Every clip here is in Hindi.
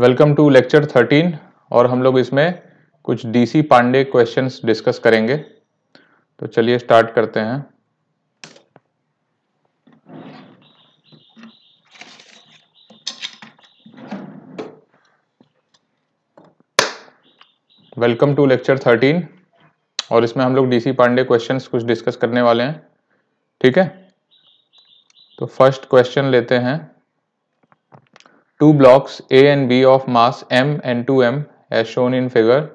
वेलकम टू लेक्चर 13 और हम लोग इसमें कुछ डीसी पांडे क्वेश्चंस डिस्कस करेंगे तो चलिए स्टार्ट करते हैं वेलकम टू लेक्चर 13 और इसमें हम लोग डीसी पांडे क्वेश्चंस कुछ डिस्कस करने वाले हैं ठीक है तो फर्स्ट क्वेश्चन लेते हैं two blocks A and B of mass m and 2m as shown in figure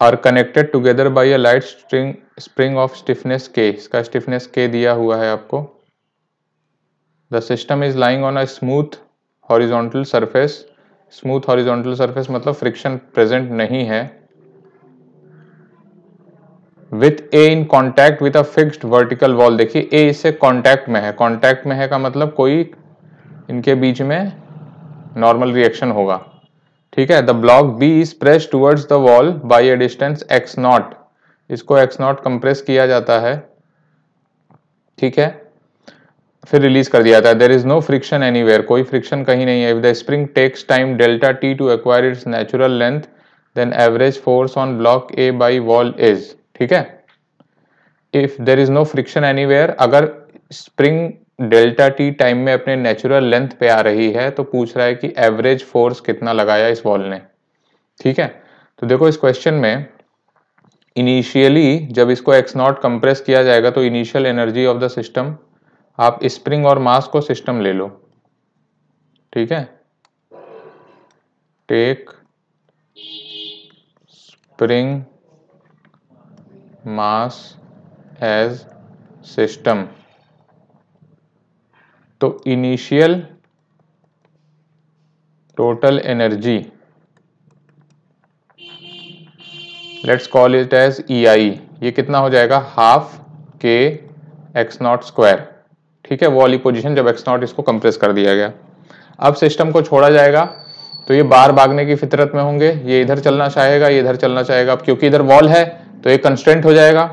are connected together by a light string spring of stiffness K इसका stiffness K दिया हुआ है आपको The system is lying on a smooth horizontal surface smooth horizontal surface मतलब friction present नहीं है with A in contact with a fixed vertical wall देखिए ए इससे कॉन्टैक्ट में है कॉन्टैक्ट में है का मतलब कोई इनके बीच में नॉर्मल रिएक्शन होगा ठीक है the block B is press towards the wall by a distance x naught इसको एक्स नॉट कंप्रेस किया जाता है ठीक है फिर रिलीज कर दिया जाता है there is no friction any कोई फ्रिक्शन कहीं नहीं है if the spring takes time delta t to acquire its natural length then average force on block A by wall is ठीक है if there is no friction any अगर स्प्रिंग डेल्टा टी टाइम में अपने नेचुरल लेंथ पे आ रही है तो पूछ रहा है कि एवरेज फोर्स कितना लगाया इस बॉल ने ठीक है तो देखो इस क्वेश्चन में इनिशियली जब इसको एक्स नॉट कंप्रेस किया जाएगा तो initial energy of the system आप स्प्रिंग और मास को सिस्टम ले लो ठीक है take spring mass as system तो initial total energy let's call it as E I ये कितना हो जाएगा half k x not square ठीक है वो वाली पोजीशन जब एक्स नॉट इसको कंप्रेस कर दिया गया अब सिस्टम को छोड़ा जाएगा तो ये बार भागने की फितरत में होंगे ये इधर चलना चाहेगा ये इधर चलना चाहेगा अब क्योंकि इधर वॉल है तो ये कंस्टेंट हो जाएगा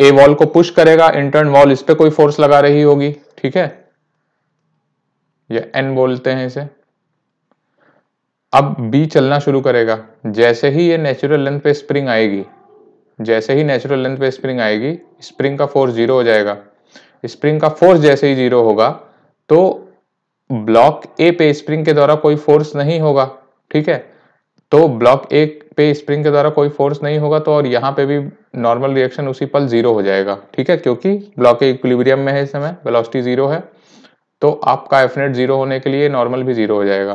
ए वॉल को पुश करेगा इंटर्न वॉल इस पर कोई फोर्स लगा रही होगी ठीक है या एन बोलते हैं इसे अब बी चलना शुरू करेगा जैसे ही ये नेचुरल लेंथ पे स्प्रिंग आएगी जैसे ही नेचुरल लेंथ पे स्प्रिंग आएगी स्प्रिंग का फोर्स जीरो हो जाएगा स्प्रिंग का फोर्स जैसे ही जीरो होगा तो ब्लॉक ए पे स्प्रिंग के द्वारा कोई फोर्स नहीं होगा ठीक है तो ब्लॉक ए पे स्प्रिंग के द्वारा कोई फोर्स नहीं होगा तो और यहाँ पे भी नॉर्मल रिएक्शन उसी पल जीरो हो जाएगा ठीक है क्योंकि ब्लॉक ए इक्विलिब्रियम में है इस समय वेलोसिटी जीरो है तो आपका एफ नेट जीरो होने के लिए नॉर्मल भी जीरो हो जाएगा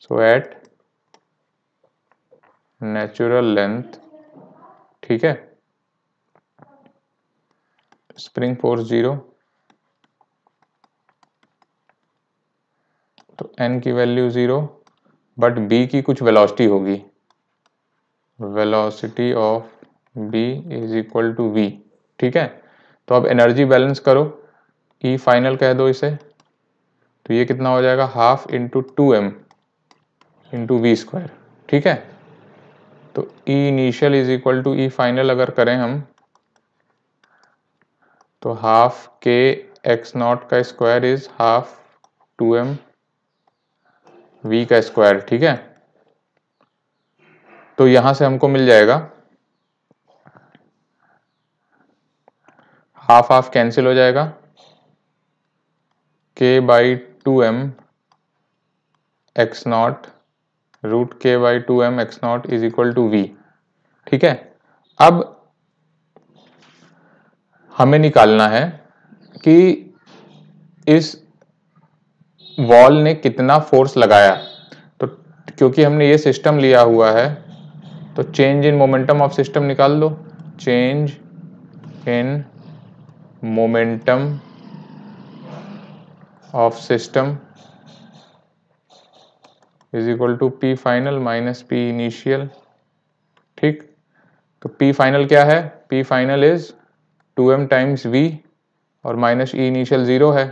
सो एट नेचुरल लेंथ ठीक है स्प्रिंग फोर्स जीरो तो एन की वैल्यू जीरो बट बी की कुछ वेलोसिटी होगी velocity of B is equal to v ठीक है तो अब एनर्जी बैलेंस करो ई e फाइनल कह दो इसे तो ये कितना हो जाएगा half into two m into v square ठीक है तो E initial is equal to E final अगर करें हम तो हाफ के एक्स नॉट का square is half two m v का स्क्वायर ठीक है तो यहां से हमको मिल जाएगा हाफ हाफ कैंसिल हो जाएगा k by 2m x naught root k by two m x naught is equal to v ठीक है अब हमें निकालना है कि इस वॉल ने कितना फोर्स लगाया तो क्योंकि हमने ये सिस्टम लिया हुआ है तो change in momentum of system निकाल दो change in momentum of system is equal to p final minus p initial ठीक तो पी फाइनल क्या है p final is two m times v और माइनस ई इनिशियल ज़ीरो है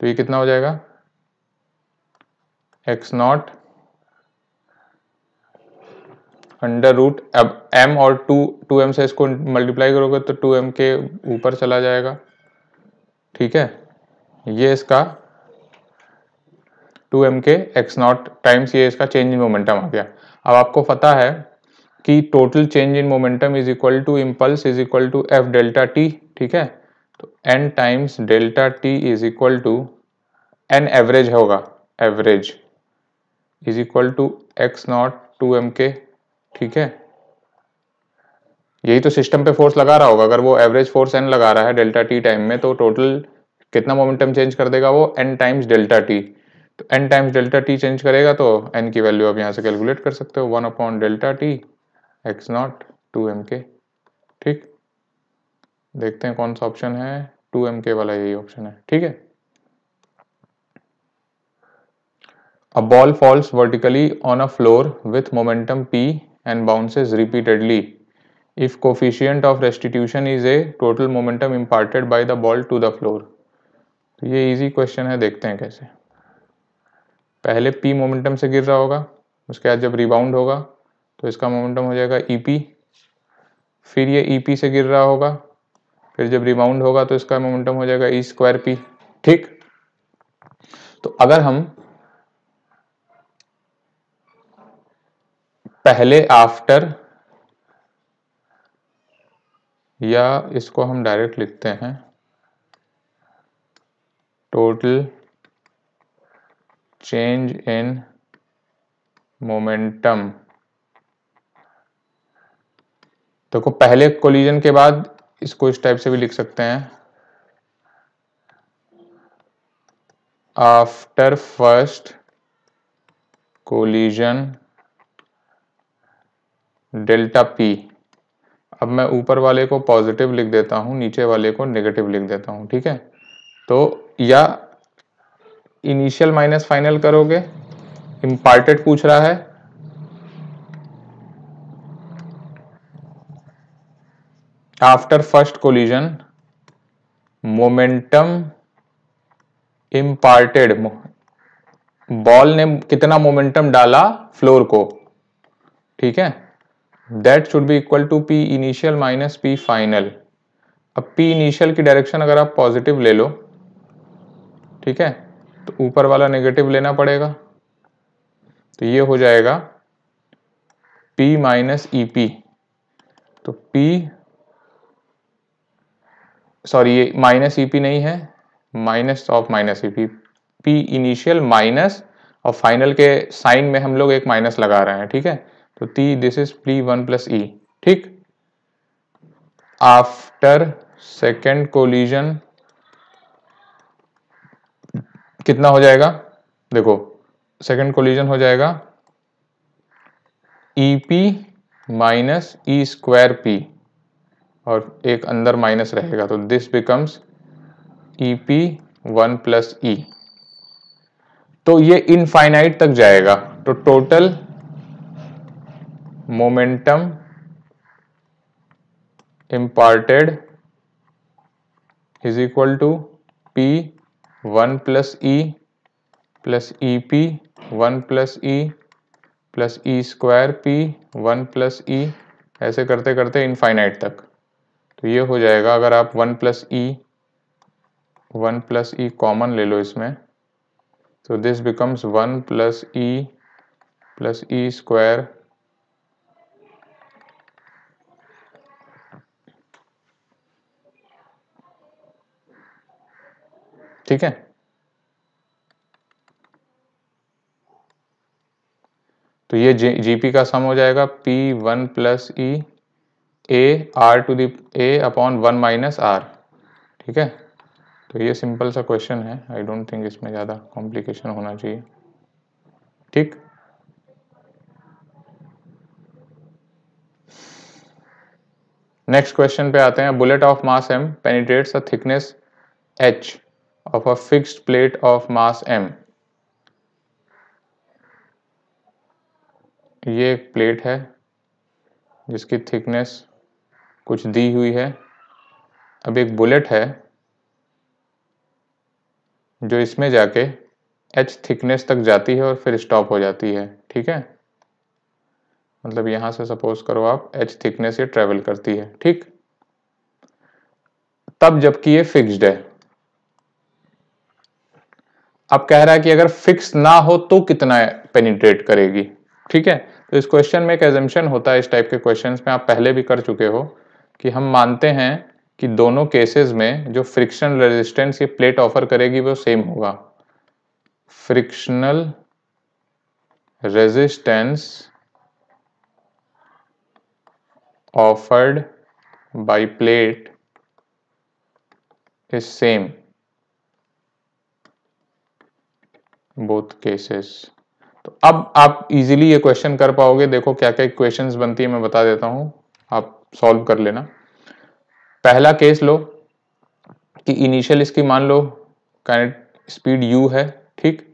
तो ये कितना हो जाएगा एक्स नॉट अंडर रूट अब m और 2 2m से इसको मल्टीप्लाई करोगे तो 2m के ऊपर चला जाएगा ठीक है ये इसका two m k x naught times ये इसका चेंज इन मोमेंटम आ गया अब आपको पता है कि total change in momentum is equal to impulse is equal to F delta t ठीक है तो n times delta t is equal to N average होगा average is equal to x naught two m k ठीक है यही तो सिस्टम पे फोर्स लगा रहा होगा अगर वो एवरेज फोर्स एन लगा रहा है डेल्टा टी टाइम में तो टोटल कितना मोमेंटम चेंज कर देगा वो एन टाइम्स डेल्टा टी तो N times delta t change करेगा तो एन की वैल्यू आप यहाँ से कैलकुलेट कर सकते हो one upon delta t x naught two m k ठीक देखते हैं कौन सा ऑप्शन है टू एम के वाला यही ऑप्शन है ठीक है a ball falls vertically on a floor with momentum p and bounces repeatedly if coefficient of restitution is e total momentum imparted by the ball to the floor तो ये इजी क्वेश्चन है देखते हैं कैसे पहले पी मोमेंटम से गिर रहा होगा उसके बाद जब रिबाउंड होगा तो इसका मोमेंटम हो जाएगा ई e फिर ये ई e से गिर रहा होगा फिर जब रिबाउंड होगा तो इसका मोमेंटम हो जाएगा ई स्क्वायर पी ठीक तो अगर हम पहले आफ्टर या इसको हम डायरेक्ट लिखते हैं total change in मोमेंटम देखो पहले कोलिजन के बाद इसको इस टाइप से भी लिख सकते हैं after first collision delta p अब मैं ऊपर वाले को पॉजिटिव लिख देता हूं नीचे वाले को नेगेटिव लिख देता हूं ठीक है तो या इनिशियल माइनस फाइनल करोगे इम्पार्टेड पूछ रहा है after first collision momentum imparted ball ने कितना मोमेंटम डाला फ्लोर को ठीक है that should be equal to p initial minus p final अब पी इनिशियल की डायरेक्शन अगर आप पॉजिटिव ले लो ठीक है तो ऊपर वाला नेगेटिव लेना पड़ेगा तो ये हो जाएगा P माइनस ई पी तो P सॉरी ये माइनस ई पी नहीं है minus of minus e p p initial minus और फाइनल के साइन में हम लोग एक माइनस लगा रहे हैं ठीक है तो ती this is p one plus e ठीक आफ्टर सेकेंड कोलिजन कितना हो जाएगा देखो सेकंड कोलिजन हो जाएगा e p minus e square p और एक अंदर माइनस रहेगा तो this becomes e p one plus e तो ये इनफाइनाइट तक जाएगा तो total momentum imparted is equal to p one plus e plus e p one plus e plus e square p one plus e ऐसे करते करते इनफाइनाइट तक तो ये हो जाएगा अगर आप one plus e one plus e common ले लो इसमें तो this becomes one plus e plus e square ठीक है तो ये जी पी का सम हो जाएगा p one plus e a r to the a upon one minus r ठीक है तो ये सिंपल सा क्वेश्चन है आई डोंट थिंक इसमें ज़्यादा कॉम्प्लिकेशन होना चाहिए ठीक नेक्स्ट क्वेश्चन पे आते हैं bullet of mass m penetrates a thickness h of a fixed plate of mass m ये एक प्लेट है जिसकी थिकनेस कुछ दी हुई है अब एक बुलेट है जो इसमें जाके एच थिकनेस तक जाती है और फिर स्टॉप हो जाती है ठीक है मतलब यहां से सपोज करो आप एच थिकनेस ये ट्रेवल करती है ठीक तब जबकि ये फिक्स्ड है अब कह रहा है कि अगर फिक्स ना हो तो कितना पेनिट्रेट करेगी ठीक है तो इस क्वेश्चन में एक एजम्पन होता है इस टाइप के क्वेश्चन में आप पहले भी कर चुके हो कि हम मानते हैं कि दोनों केसेस में जो फ्रिक्शनल रेजिस्टेंस ये प्लेट ऑफर करेगी वो सेम होगा frictional resistance offered by plate is same both cases तो अब आप इजीली ये क्वेश्चन कर पाओगे देखो क्या क्या क्वेश्चंस बनती है मैं बता देता हूँ आप सॉल्व कर लेना पहला केस लो कि इनिशियल इसकी मान लो कनेक्ट स्पीड u है ठीक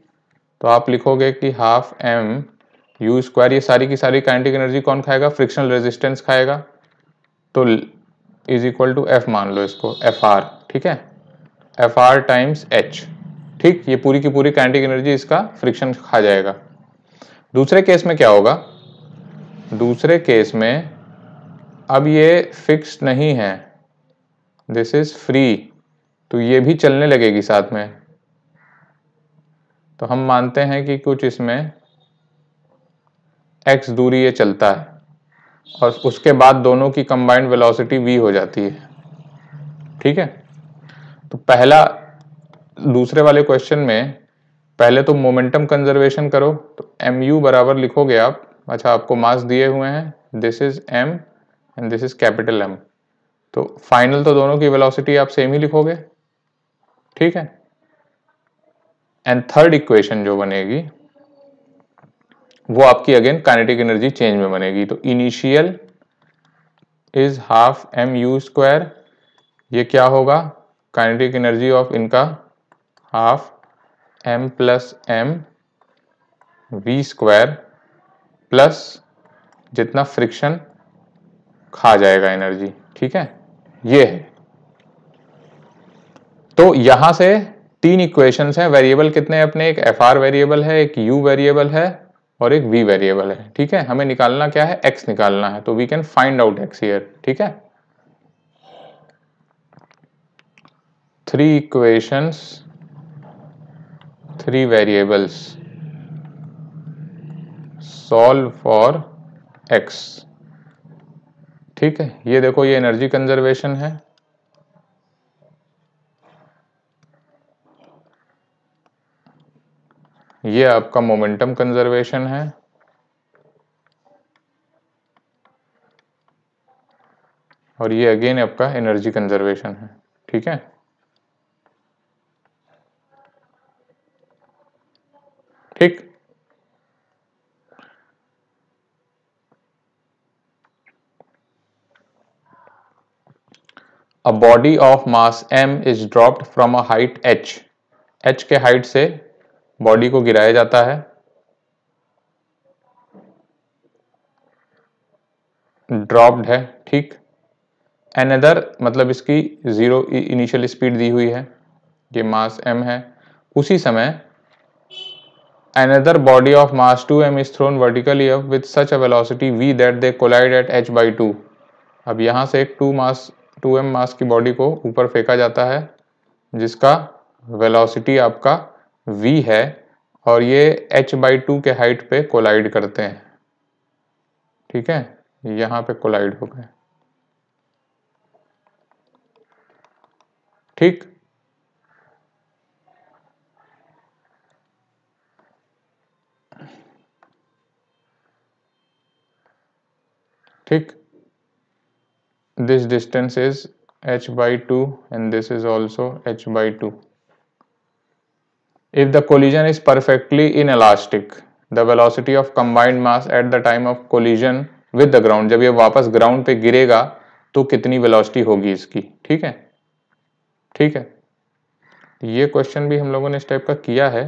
तो आप लिखोगे कि हाफ एम यू स्क्वायर ये सारी की सारी काइनेटिक एनर्जी कौन खाएगा फ्रिक्शनल रेजिस्टेंस खाएगा तो इज इक्वल टू एफ मान लो इसको एफ आर ठीक है एफ आर टाइम्स एच ठीक ये पूरी की पूरी काइनेटिक एनर्जी इसका फ्रिक्शन खा जाएगा दूसरे केस में क्या होगा दूसरे केस में अब ये फिक्स नहीं है दिस इज फ्री तो ये भी चलने लगेगी साथ में तो हम मानते हैं कि कुछ इसमें एक्स दूरी ये चलता है और उसके बाद दोनों की कंबाइंड वेलोसिटी वी हो जाती है ठीक है तो पहला दूसरे वाले क्वेश्चन में पहले तो मोमेंटम कंजर्वेशन करो तो एम यू बराबर लिखोगे आप अच्छा आपको मास दिए हुए हैं this is m and this is capital M तो फाइनल तो दोनों की वेलोसिटी आप सेम ही लिखोगे ठीक है एंड थर्ड इक्वेशन जो बनेगी वो आपकी अगेन काइनेटिक एनर्जी चेंज में बनेगी तो initial is half m u square ये क्या होगा काइनेटिक एनर्जी ऑफ इनका half m plus M v square plus जितना फ्रिक्शन खा जाएगा एनर्जी ठीक है ये है तो यहां से तीन इक्वेशंस हैं वेरिएबल कितने हैं अपने एक एफ आर वेरिएबल है एक यू वेरिएबल है और एक वी वेरिएबल है ठीक है हमें निकालना क्या है एक्स निकालना है तो we can find out x here ठीक है three equations three variables solve for x ठीक है ये देखो ये एनर्जी कंजर्वेशन है ये आपका मोमेंटम कंजर्वेशन है और ये अगेन आपका एनर्जी कंजर्वेशन है ठीक है ठीक a body of mass m is dropped from a height h h के हाइट से बॉडी को गिराया जाता है ड्रॉप्ड है ठीक एनदर मतलब इसकी जीरो इनिशियल स्पीड दी हुई है ये मास एम है उसी समय Another body of mass 2m is thrown vertically up with such a velocity v that they collide at h by 2. ab yahan se ek 2 mass 2m mass ki body ko upar feka jata hai jiska velocity aapka v hai aur ye h by 2 ke height pe collide karte hain theek hai yahan pe collide ho gaye theek ठीक this distance is h by 2 and this is also h by 2 if the collision is perfectly inelastic the velocity of combined mass at the time of collision with the ground जब ये वापस ग्राउंड पे गिरेगा तो कितनी वेलोसिटी होगी इसकी ठीक है ठीक है ये क्वेश्चन भी हम लोगों ने इस टाइप का किया है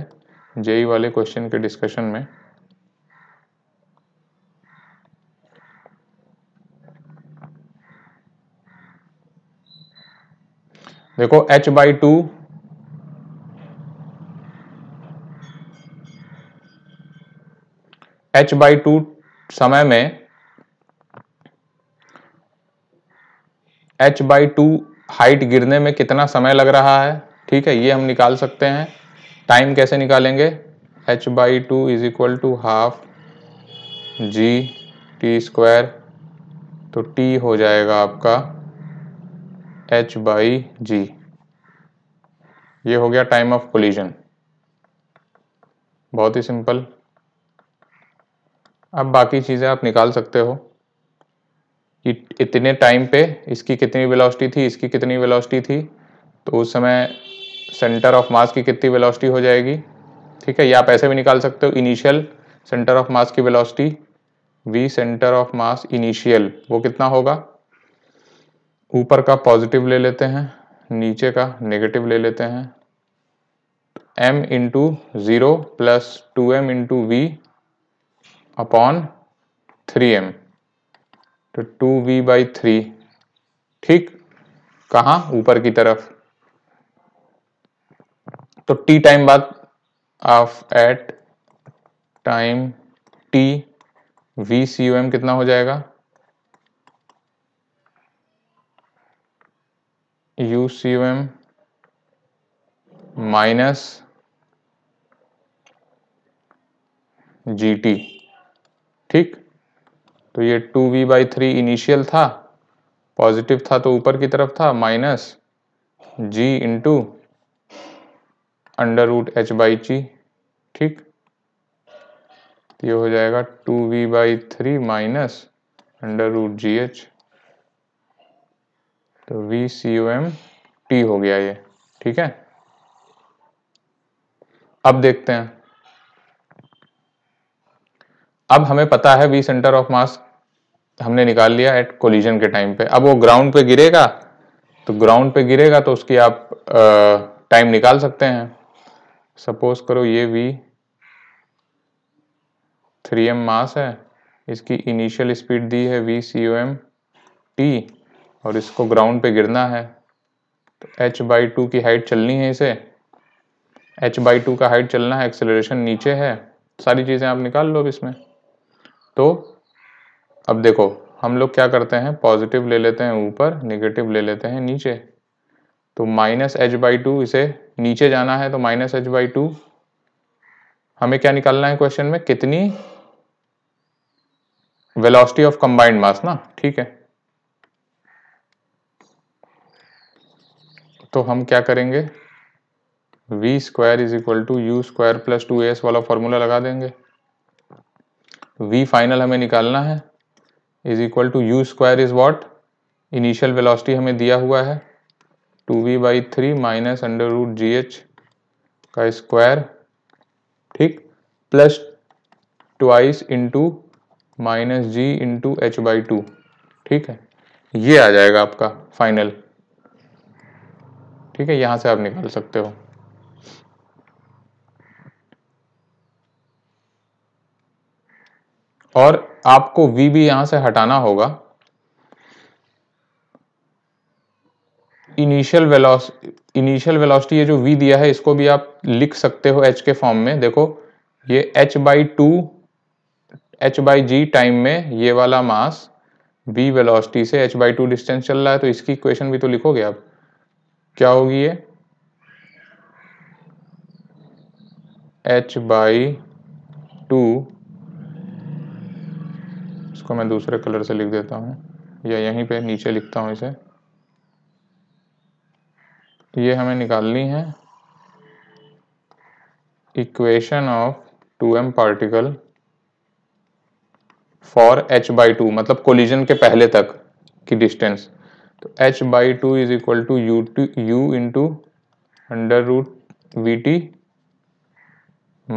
जेई वाले क्वेश्चन के डिस्कशन में देखो h by two h by two समय में h बाई टू हाइट गिरने में कितना समय लग रहा है ठीक है ये हम निकाल सकते हैं टाइम कैसे निकालेंगे h by two is equal to half g t square तो t हो जाएगा आपका एच बाई जी ये हो गया टाइम ऑफ कोलिजन बहुत ही सिंपल अब बाकी चीज़ें आप निकाल सकते हो कि इतने टाइम पे इसकी कितनी वेलोसिटी थी इसकी कितनी वेलोसिटी थी तो उस समय सेंटर ऑफ मास की कितनी वेलोसिटी हो जाएगी ठीक है या आप ऐसे भी निकाल सकते हो इनिशियल सेंटर ऑफ मास की velocity v centre of mass initial वो कितना होगा ऊपर का पॉजिटिव ले लेते हैं नीचे का नेगेटिव ले लेते हैं m into zero plus two m into v upon three m तो टू वी बाई थ्री ठीक कहाँ ऊपर की तरफ तो टी टाइम बाद of at time t v c u m कितना हो जाएगा u c o m minus g t ठीक तो ये two v by three initial था पॉजिटिव था तो ऊपर की तरफ था minus g into under root h by जी ठीक ये हो जाएगा two v by three minus under root g h तो v c o m t हो गया ये ठीक है अब देखते हैं अब हमें पता है वी सेंटर ऑफ मास हमने निकाल लिया एट कोलिजन के टाइम पे अब वो ग्राउंड पे गिरेगा तो ग्राउंड पे गिरेगा तो उसकी आप टाइम निकाल सकते हैं सपोज करो ये वी थ्री एम मास है इसकी इनिशियल स्पीड दी है v c o m t और इसको ग्राउंड पे गिरना है तो एच बाई टू की हाइट चलनी है इसे एच बाई टू का हाइट चलना है एक्सेलरेशन नीचे है सारी चीज़ें आप निकाल लो अब इसमें तो अब देखो हम लोग क्या करते हैं पॉजिटिव ले लेते हैं ऊपर नेगेटिव ले लेते हैं नीचे तो माइनस एच बाई टू इसे नीचे जाना है तो माइनस एच बाई टू हमें क्या निकालना है क्वेश्चन में कितनी वेलोसिटी ऑफ कंबाइंड मास ना ठीक है तो हम क्या करेंगे v square is equal to u square plus two s वाला फॉर्मूला लगा देंगे वी फाइनल हमें निकालना है is equal to u square is what initial velocity हमें दिया हुआ है two v by three minus under root g h का स्क्वायर ठीक plus twice into minus g into h by two ठीक है ये आ जाएगा आपका फाइनल ठीक है यहां से आप निकाल सकते हो और आपको v भी यहां से हटाना होगा इनिशियल वेलोसिटी इनिशियल वेलोसिटी ये जो v दिया है इसको भी आप लिख सकते हो h के फॉर्म में देखो ये h by two h by g time में ये वाला मास v वेलोसिटी से h बाई टू डिस्टेंस चल रहा है तो इसकी इक्वेशन भी तो लिखोगे आप क्या होगी ये एच बाई टू इसको मैं दूसरे कलर से लिख देता हूँ या यहीं पे नीचे लिखता हूँ इसे तो ये हमें निकालनी है equation of two m particle for h by two मतलब कोलिजन के पहले तक की डिस्टेंस तो h by two is equal to u two u into under root v t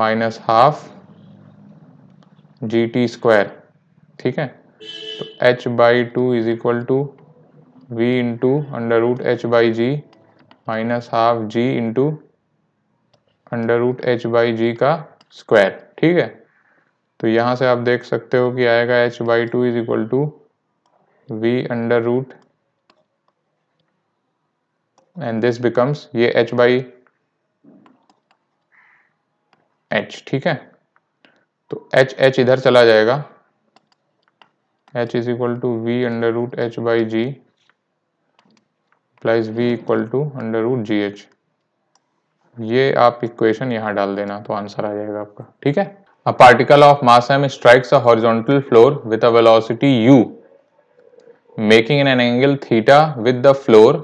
minus half g t square ठीक है तो h by two is equal to v into under root h by g minus half g into under root h by g का स्क्वायर ठीक है तो यहाँ से आप देख सकते हो कि आएगा h by two is equal to v under root and this becomes ये एच बाई एच ठीक है तो एच एच इधर चला जाएगा h is equal to v under root h by g plus v equal to under root g h ये आप इक्वेशन यहां डाल देना तो आंसर आ जाएगा आपका ठीक है a particle of mass m strikes a horizontal floor with a velocity u making an angle theta with the floor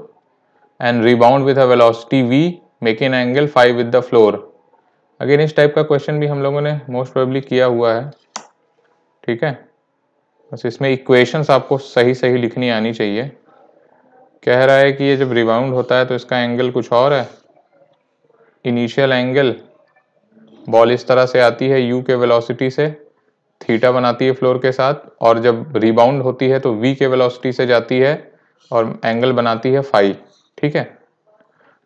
and rebound with a velocity v make an angle phi with the floor again इस टाइप का क्वेश्चन भी हम लोगों ने मोस्ट प्रोबेबली किया हुआ है ठीक है बस इसमें इक्वेशंस आपको सही सही लिखनी आनी चाहिए कह रहा है कि ये जब रिबाउंड होता है तो इसका एंगल कुछ और है इनिशियल एंगल बॉल इस तरह से आती है यू के वेलोसिटी से थीटा बनाती है फ्लोर के साथ और जब रिबाउंड होती है तो वी के वेलोसिटी से जाती है और एंगल बनाती है फाइव ठीक है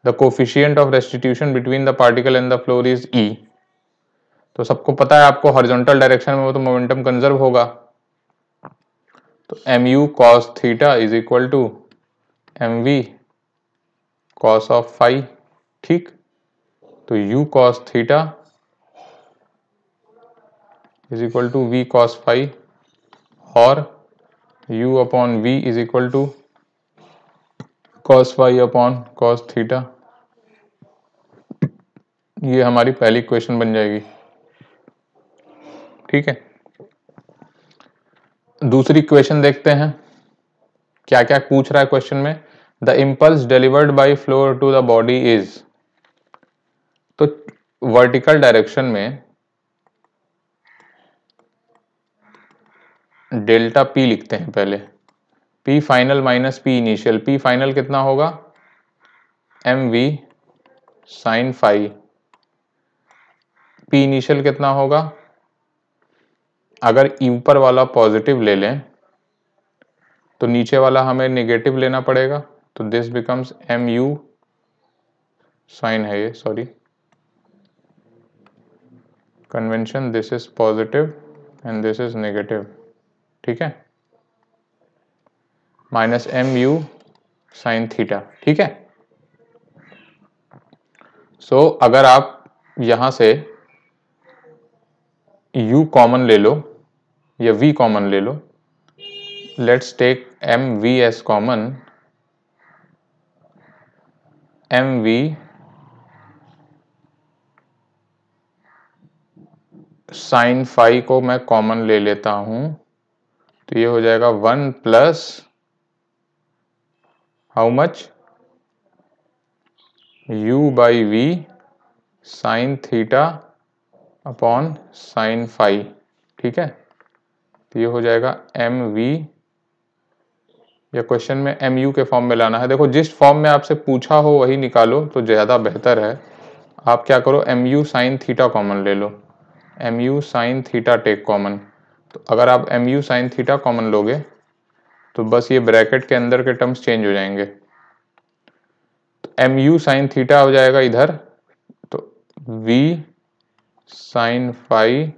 the coefficient of restitution between the particle and the floor is e तो सबको पता है आपको हॉरिजॉन्टल डायरेक्शन में वो तो मोमेंटम कंजर्व होगा तो m u cos theta is equal to m v cos of five ठीक तो u cos theta is equal to v cos five और u upon v is equal to cos y upon cos theta ये हमारी पहली क्वेश्चन बन जाएगी ठीक है दूसरी क्वेश्चन देखते हैं क्या क्या पूछ रहा है क्वेश्चन में the impulse delivered by flow to the body is तो वर्टिकल डायरेक्शन में डेल्टा पी लिखते हैं पहले P final minus p initial p final कितना होगा m v sine five p initial कितना होगा अगर ऊपर वाला पॉजिटिव ले लें तो नीचे वाला हमें नेगेटिव लेना पड़ेगा तो this becomes m u sine है ये sorry convention this is positive and this is negative ठीक है minus m u sine theta ठीक है सो so, अगर आप यहां से u कॉमन ले लो या v कॉमन ले लो let's take m v s common m v sine five को मैं कॉमन ले लेता हूं तो ये हो जाएगा one plus how much u by v sine theta upon sine phi ठीक है तो ये हो जाएगा एम वी या क्वेश्चन में एम यू के फॉर्म में लाना है देखो जिस फॉर्म में आपसे पूछा हो वही निकालो तो ज़्यादा बेहतर है आप क्या करो m u sine theta common ले लो m u sine theta take common तो अगर आप m u sine theta common लोगे तो बस ये ब्रैकेट के अंदर के टर्म्स चेंज हो जाएंगे तो एम यू साइन थीटा हो जाएगा इधर तो v sine five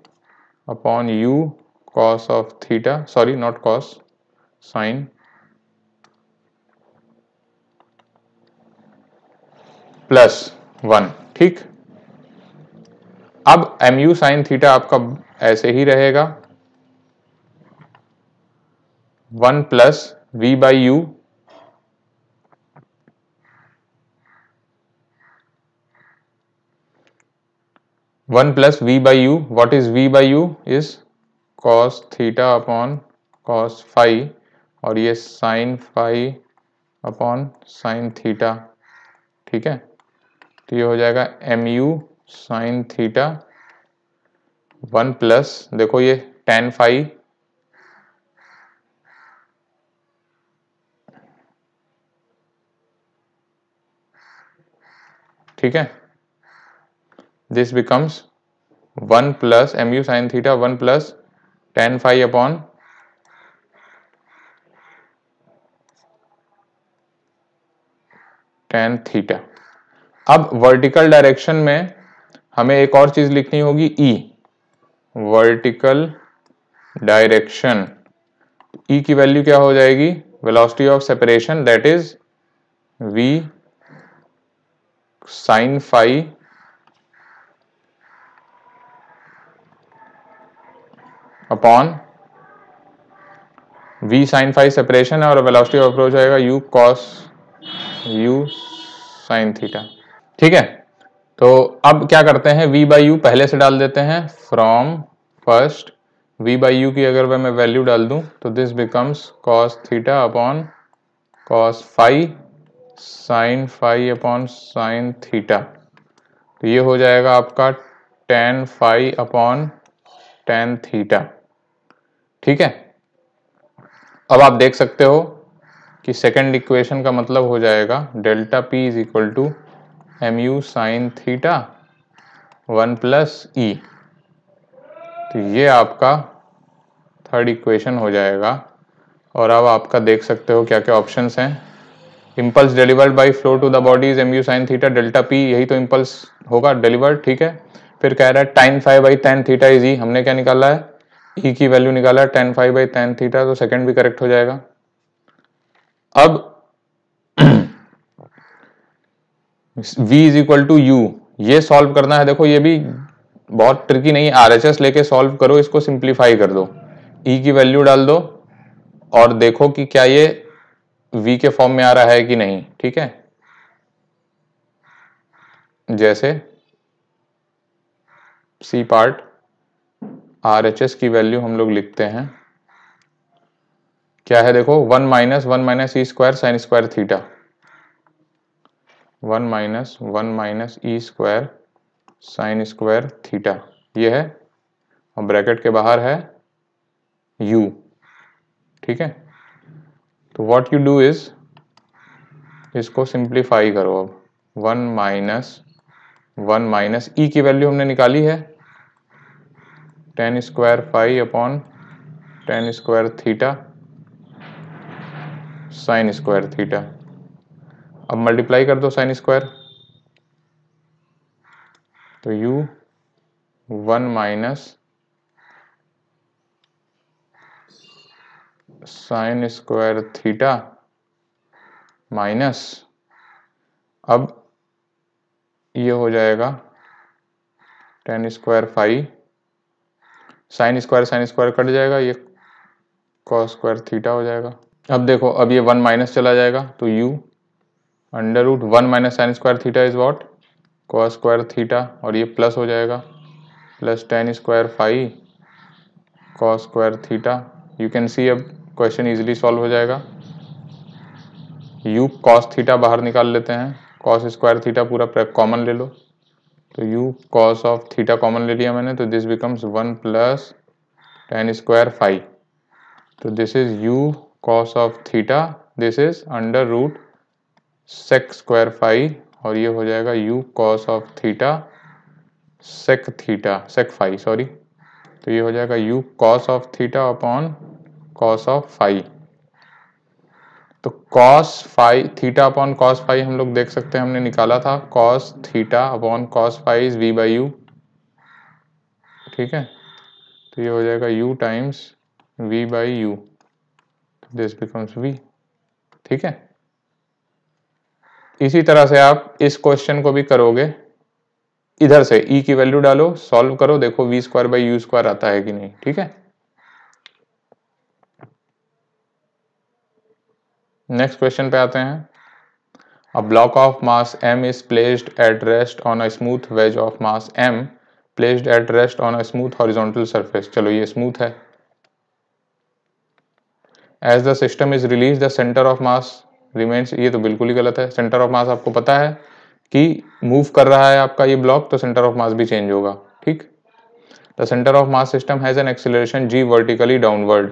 upon u cos of theta sorry not cos sine plus one ठीक अब एम यू साइन थीटा आपका ऐसे ही रहेगा one plus v by u one plus v by u what is v by u is cos theta upon cos five और ये sine five upon sine theta ठीक है तो ये हो जाएगा m u sine theta one plus देखो ये टेन फाइव ठीक है this becomes one plus m u sine theta one plus tan five upon tan theta अब वर्टिकल डायरेक्शन में हमें एक और चीज लिखनी होगी ई वर्टिकल डायरेक्शन ई की वैल्यू क्या हो जाएगी velocity of separation that is v sine phi upon v sine five separation है और वेलोसिटी ऑफ अप्रोच आएगा u cos u sine theta ठीक है तो अब क्या करते हैं v बाई यू पहले से डाल देते हैं from first v by u की अगर मैं वैल्यू डाल दूं तो this becomes cos theta upon cos five sine five upon sine theta तो ये हो जाएगा आपका tan five upon tan theta ठीक है अब आप देख सकते हो कि सेकंड इक्वेशन का मतलब हो जाएगा delta p is equal to m u sine theta one plus e तो ये आपका थर्ड इक्वेशन हो जाएगा और अब आपका देख सकते हो क्या क्या ऑप्शंस हैं impulse delivered by flow to the body is m u sine theta delta p यही तो इम्पल्स होगा डिलीवर्ड ठीक है फिर कह रहा है tan five by tan theta is e हमने क्या निकाला है ई e की वैल्यू निकाला है tan five by tan theta तो सेकेंड भी करेक्ट हो जाएगा अब v is equal to u ये सॉल्व करना है देखो ये भी बहुत ट्रिकी नहीं आर एच एस लेके सॉल्व करो इसको सिंप्लीफाई कर दो ई e की वैल्यू डाल दो और देखो कि क्या ये वी के फॉर्म में आ रहा है कि नहीं ठीक है जैसे C part R H S की वैल्यू हम लोग लिखते हैं क्या है देखो one minus one minus e square sine square theta one minus one minus e square sine square theta ये है और ब्रैकेट के बाहर है यू ठीक है तो व्हाट यू डू इज इसको सिंप्लीफाई करो अब one minus one minus e की वैल्यू हमने निकाली है tan square five upon tan square theta sine square theta अब मल्टीप्लाई कर दो साइन स्क्वायर तो u one minus sine square theta minus अब ये हो जाएगा tan square five sine square sine square cut जाएगा ये कॉस स्क्वायर थीटा हो जाएगा अब देखो अब ये वन माइनस चला जाएगा तो u under root one minus sine square theta is what cos square theta और ये प्लस हो जाएगा plus tan square five cos square theta you can see अब क्वेश्चन इजीली सॉल्व हो जाएगा यू कॉस थीटा बाहर निकाल लेते हैं कॉस स्क्वायर थीटा पूरा कॉमन ले लो तो u cos of theta common ले लिया मैंने तो this becomes one plus tan square five तो this is u cos of theta this is under root sec square five और ये हो जाएगा u cos of theta sec theta sec five sorry तो ये हो जाएगा u cos of theta upon cos of five तो cos five theta upon cos five हम लोग देख सकते हैं हमने निकाला था cos theta upon cos five is v by u ठीक है तो ये हो जाएगा u times v by u this becomes v ठीक है इसी तरह से आप इस क्वेश्चन को भी करोगे इधर से e की वैल्यू डालो सॉल्व करो देखो v square by u square आता है कि नहीं ठीक है नेक्स्ट क्वेश्चन पे आते हैं a block of mass m is placed at rest on a smooth wedge of mass m placed at rest on a smooth horizontal surface चलो ये स्मूथ है as the system is release the centre of mass remains ये तो बिल्कुल ही गलत है सेंटर ऑफ मास आपको पता है कि मूव कर रहा है आपका ये ब्लॉक तो सेंटर ऑफ मास भी चेंज होगा ठीक the centre of mass system has an acceleration g vertically downward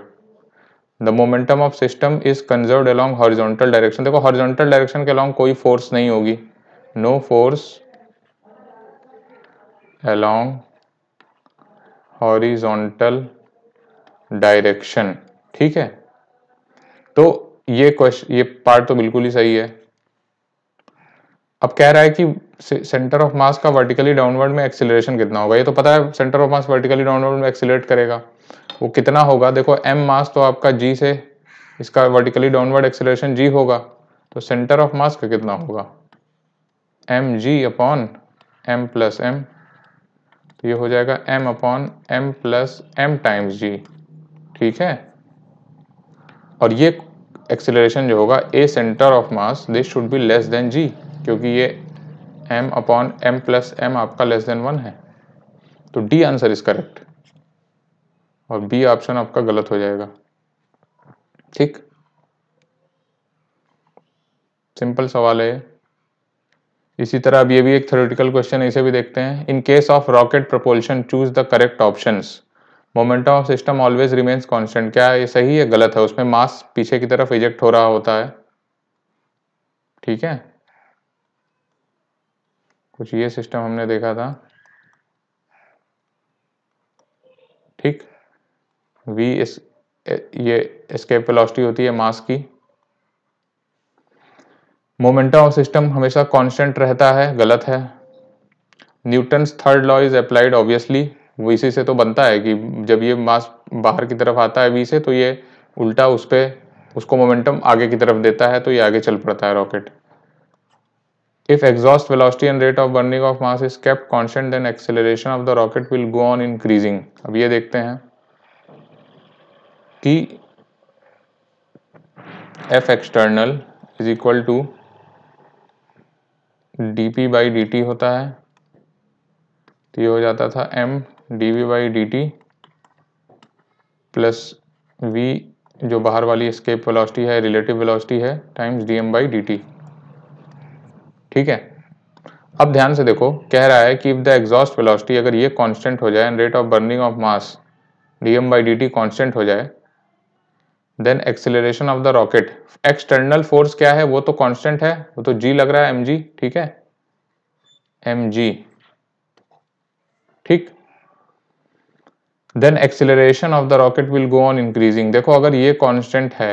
the momentum of system is conserve along horizontal direction देखो हॉरिजोंटल डायरेक्शन के अलॉन्ग कोई फोर्स नहीं होगी no force along horizontal direction ठीक है तो ये क्वेश्चन ये पार्ट तो बिल्कुल ही सही है अब कह रहा है कि सेंटर ऑफ मास का वर्टिकली डाउनवर्ड में एक्सिलेशन कितना होगा ये तो पता है centre of mass vertically downward में एक्सिलेट करेगा वो कितना होगा देखो एम मास तो आपका जी से इसका वर्टिकली डाउनवर्ड एक्सेलरेशन जी होगा तो सेंटर ऑफ मास का कितना होगा m g upon m plus m तो ये हो जाएगा m upon m plus m times g ठीक है और ये एक्सेलरेशन जो होगा a centre of mass this should be less than g क्योंकि ये m upon m plus m आपका लेस देन वन है तो डी आंसर इज करेक्ट और बी ऑप्शन आपका गलत हो जाएगा ठीक सिंपल सवाल है इसी तरह अब ये भी एक थ्योरेटिकल क्वेश्चन इसे भी देखते हैं in case of rocket propulsion choose the correct options momentum of system always remains constant क्या ये सही है गलत है उसमें मास पीछे की तरफ इजेक्ट हो रहा होता है ठीक है कुछ ये सिस्टम हमने देखा था ठीक वी इस ये एस्केप वेलोसिटी होती है मास की मोमेंटम ऑफ सिस्टम हमेशा कांस्टेंट रहता है गलत है Newton's third law is applied obviously वो इसी से तो बनता है कि जब ये मास बाहर की तरफ आता है वी से तो ये उल्टा उस पर उसको मोमेंटम आगे की तरफ देता है तो ये आगे चल पड़ता है rocket if exhaust velocity and rate of burning of mass is kept constant then acceleration of the rocket will go on increasing अब ये देखते हैं कि F external is equal to d p by d t होता है तो ये हो जाता था m d v by d t plus v जो बाहर वाली स्केप वेलोसिटी है रिलेटिव वेलोसिटी है times d m by d T ठीक है अब ध्यान से देखो कह रहा है कि इफ़ द एग्जॉस्ट वेलोसिटी अगर ये कांस्टेंट हो जाए and rate of burning of mass d m by d t constant हो जाए then acceleration of the rocket external force क्या है वो तो कांस्टेंट है वो तो जी लग रहा है एम जी ठीक है एम जी ठीक then acceleration of the rocket will go on increasing देखो अगर ये कांस्टेंट है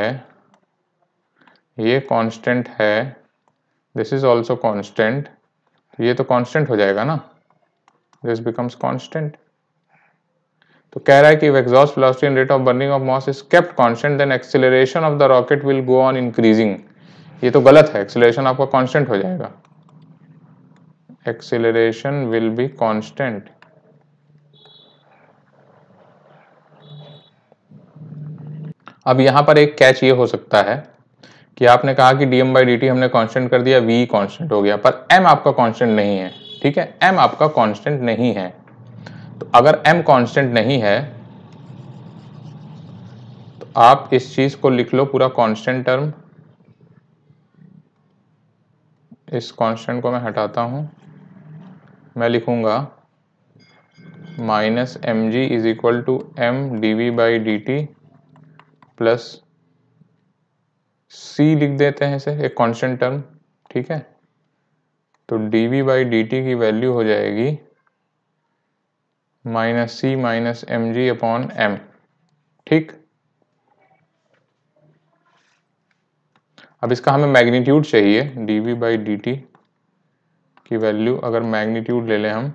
ये कांस्टेंट है दिस इज ऑल्सो कॉन्स्टेंट ये तो कॉन्स्टेंट हो जाएगा ना दिस बिकम्स कॉन्स्टेंट तो कह रहा है कि exhaust velocity and rate of burning of mass is kept constant then acceleration of the rocket will go on increasing ये तो गलत है एक्सिलेशन आपका कांस्टेंट हो जाएगा एक्सेलरेशन विल बी कांस्टेंट अब यहां पर एक कैच ये हो सकता है कि आपने कहा कि dm बाई डी हमने कांस्टेंट कर दिया v कांस्टेंट हो गया पर m आपका कांस्टेंट नहीं है ठीक है m आपका कांस्टेंट नहीं है तो अगर एम कांस्टेंट नहीं है तो आप इस चीज़ को लिख लो पूरा कांस्टेंट टर्म इस कांस्टेंट को मैं हटाता हूं मैं लिखूंगा minus m g is equal to m d v by d t plus c लिख देते हैं इसे एक कांस्टेंट टर्म ठीक है तो d v by d t की वैल्यू हो जाएगी minus c minus m g upon m ठीक अब इसका हमें मैग्नीट्यूड चाहिए d v by d t की वैल्यू अगर मैग्नीट्यूड ले लें हम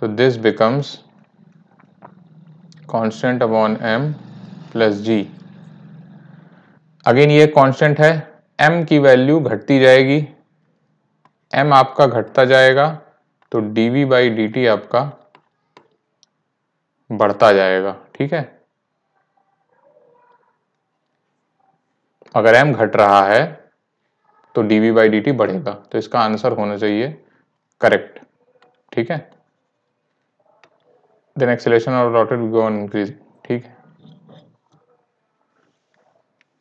तो this becomes constant upon m plus g again ये कांस्टेंट है एम की वैल्यू घटती जाएगी एम आपका घटता जाएगा तो d v by d t आपका बढ़ता जाएगा ठीक है अगर एम घट रहा है तो d v by d t बढ़ेगा तो इसका आंसर होना चाहिए करेक्ट ठीक है देन एक्सेलेशन और डॉटेड गो ऑन इंक्रीज ठीक है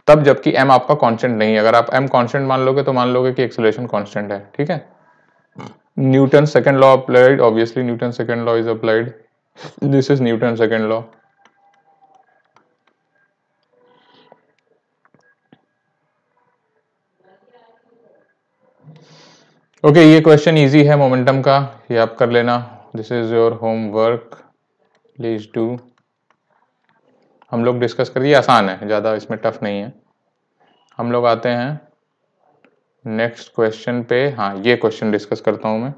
तब जबकि m आपका कांस्टेंट नहीं है अगर आप m कांस्टेंट मान लोगे तो मान लोगे कि एक्सिलेशन कांस्टेंट है ठीक है Newton second law applied obviously Newton second law is applied This is Newton's second law. Okay okay, ये क्वेश्चन इजी है मोमेंटम का ये आप कर लेना this is your homework please do हम लोग डिस्कस करिए आसान है ज़्यादा इसमें टफ नहीं है हम लोग आते हैं नेक्स्ट क्वेश्चन पे हाँ ये क्वेश्चन डिस्कस करता हूँ मैं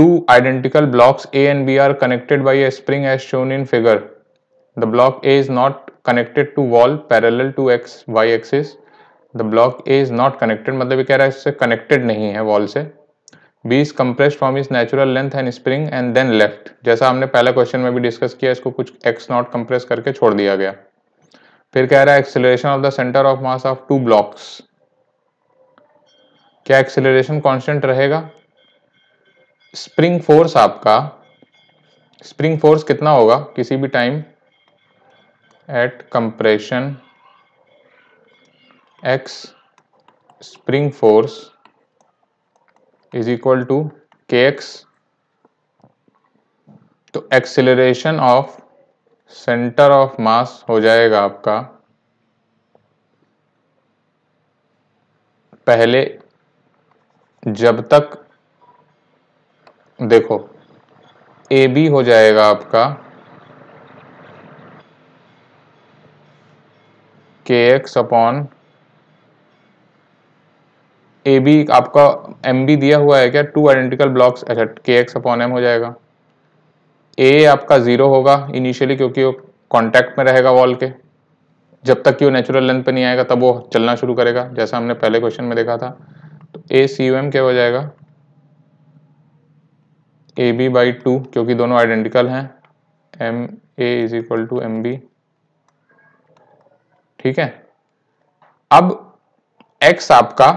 Two identical blocks A and B are connected by a spring as shown in figure. The block A is not connected to wall parallel to x y axis. The block A is not connected मतलब ये कह रहा है इससे connected नहीं है wall से. B is compressed from its natural length and spring and then left. जैसा हमने पहला question में भी discuss किया इसको कुछ x not compress करके छोड़ दिया गया फिर कह रहा है acceleration of the centre of mass of two blocks क्या एक्सेलरेशन कांस्टेंट रहेगा स्प्रिंग फोर्स आपका स्प्रिंग फोर्स कितना होगा किसी भी time at compression x spring force is equal to k x तो acceleration of centre of mass हो जाएगा आपका पहले जब तक देखो ए बी हो जाएगा आपका k x upon a b आपका एम बी दिया हुआ है क्या टू आइडेंटिकल ब्लॉक्स अच्छा के एक्स अपॉन एम हो जाएगा ए आपका ज़ीरो होगा इनिशियली क्योंकि वो कांटेक्ट में रहेगा वॉल के जब तक कि वो नेचुरल लेंथ पे नहीं आएगा तब वो चलना शुरू करेगा जैसा हमने पहले क्वेश्चन में देखा था तो ए सी यू एम क्या हो जाएगा ए बी बाई टू क्योंकि दोनों आइडेंटिकल हैं m a is equal to m b ठीक है अब x आपका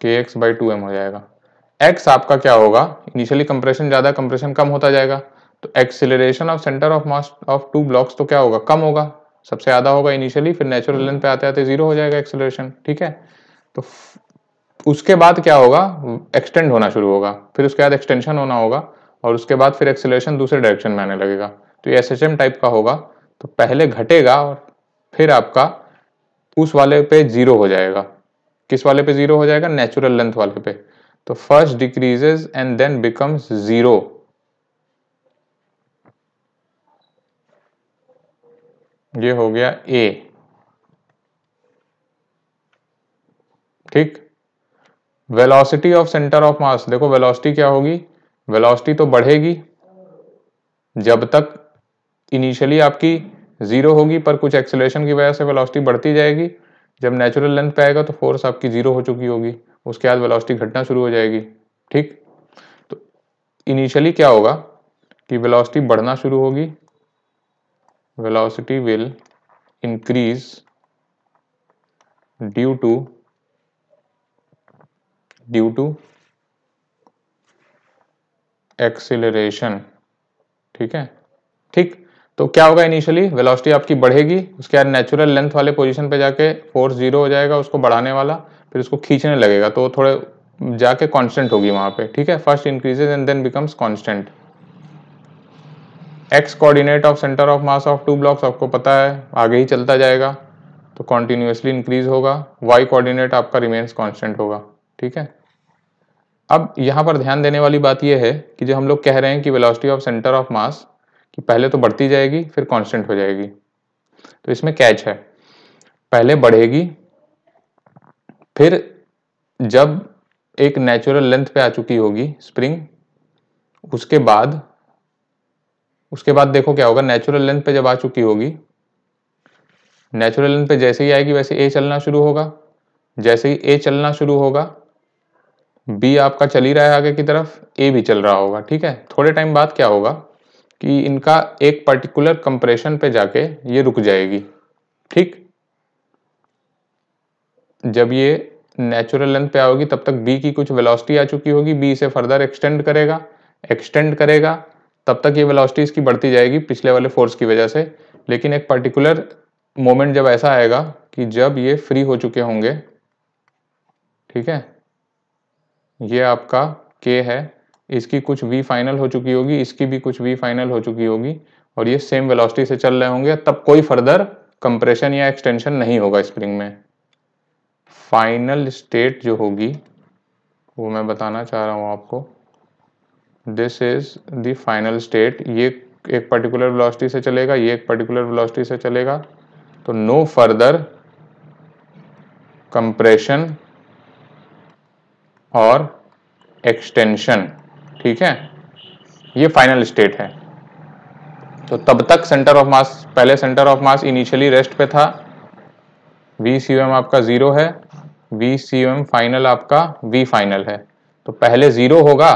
k x by two M हो जाएगा x आपका क्या होगा इनिशियली कंप्रेशन ज़्यादा कंप्रेशन कम होता जाएगा तो acceleration of centre of mass of two blocks तो क्या होगा कम होगा सबसे ज़्यादा होगा इनिशियली फिर नेचुरल लेंथ पे आते आते जीरो हो जाएगा एक्सिलेशन ठीक है तो उसके बाद क्या होगा एक्सटेंड होना शुरू होगा फिर उसके बाद एक्सटेंशन होना होगा और उसके बाद फिर एक्सेलरेशन दूसरे डायरेक्शन में आने लगेगा तो ये एस टाइप का होगा तो पहले घटेगा और फिर आपका उस वाले पे जीरो हो जाएगा किस वाले पे जीरो हो जाएगा नेचुरल लेंथ वाले पे तो first decreases and then becomes zero ये हो गया ए ठीक velocity of centre of mass देखो वेलोसिटी क्या होगी वेलोसिटी तो बढ़ेगी जब तक इनिशियली आपकी जीरो होगी पर कुछ एक्सेलेशन की वजह से वेलोसिटी बढ़ती जाएगी जब नेचुरल लेंथ पे आएगा तो फोर्स आपकी जीरो हो चुकी होगी उसके बाद वेलोसिटी घटना शुरू हो जाएगी ठीक तो इनिशियली क्या होगा कि वेलोसिटी बढ़ना शुरू होगी velocity will increase due to due to acceleration ठीक है ठीक तो क्या होगा इनिशियली वेलोसिटी आपकी बढ़ेगी उसके बाद नेचुरल लेंथ वाले पोजीशन पे जाके फोर्स जीरो हो जाएगा उसको बढ़ाने वाला फिर उसको खींचने लगेगा तो थोड़े जाके कांस्टेंट होगी वहां पे ठीक है first increases and then becomes constant x coordinate of centre of mass of two blocks आपको पता है आगे ही चलता जाएगा तो कॉन्टिन्यूसली इंक्रीज होगा वाई कॉर्डिनेट आपका रिमेन्स कॉन्स्टेंट होगा ठीक है अब यहाँ पर ध्यान देने वाली बात यह है कि जो हम लोग कह रहे हैं कि velocity of centre of mass कि पहले तो बढ़ती जाएगी फिर कांस्टेंट हो जाएगी तो इसमें कैच है पहले बढ़ेगी फिर जब एक नेचुरल लेंथ पे आ चुकी होगी स्प्रिंग उसके बाद उसके बाद देखो क्या होगा नेचुरल लेंथ पे जब आ चुकी होगी नेचुरल लेंथ पे जैसे ही आएगी वैसे ए चलना शुरू होगा जैसे ही ए चलना शुरू होगा बी आपका चल ही रहा है आगे की तरफ ए भी चल रहा होगा ठीक है थोड़े टाइम बाद क्या होगा कि इनका एक पर्टिकुलर कंप्रेशन पे जाके ये रुक जाएगी ठीक जब ये नेचुरल लेंथ पे आओगी तब तक बी की कुछ वेलोसिटी आ चुकी होगी बी इसे फर्दर एक्सटेंड करेगा एक्सटेंड करेगा तब तक ये वेलोसिटी इसकी बढ़ती जाएगी पिछले वाले फोर्स की वजह से लेकिन एक पर्टिकुलर मोमेंट जब ऐसा आएगा कि जब ये फ्री हो चुके होंगे ठीक है ये आपका के है इसकी कुछ वी फाइनल हो चुकी होगी इसकी भी कुछ वी फाइनल हो चुकी होगी और ये सेम वेलोसिटी से चल रहे होंगे तब कोई फर्दर कंप्रेशन या एक्सटेंशन नहीं होगा स्प्रिंग में फाइनल स्टेट जो होगी वो मैं बताना चाह रहा हूँ आपको this is the final state ये एक पर्टिकुलर वेलोसिटी से चलेगा ये एक पर्टिकुलर वेलोसिटी से चलेगा तो नो फर्दर कंप्रेशन और एक्सटेंशन ठीक है ये फाइनल स्टेट है तो तब तक सेंटर ऑफ मास पहले centre of mass initially rest पे था वी सी एम आपका ज़ीरो है वी सी एम फाइनल आपका वी फाइनल है तो पहले ज़ीरो होगा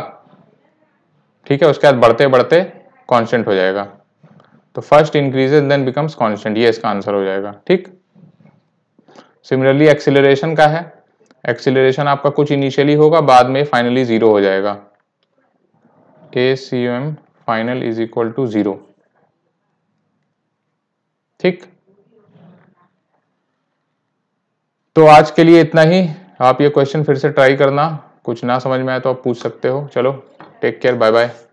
ठीक है उसके बाद बढ़ते बढ़ते कांस्टेंट हो जाएगा तो first increases then becomes constant ये इसका आंसर हो जाएगा ठीक सिमिलरली एक्सिलरेशन का है एक्सीलरेशन आपका कुछ इनिशियली होगा बाद में फाइनली जीरो हो जाएगा a c m final is equal to zero ठीक तो आज के लिए इतना ही आप ये क्वेश्चन फिर से ट्राई करना कुछ ना समझ में आए तो आप पूछ सकते हो चलो टेक केयर बाय बाय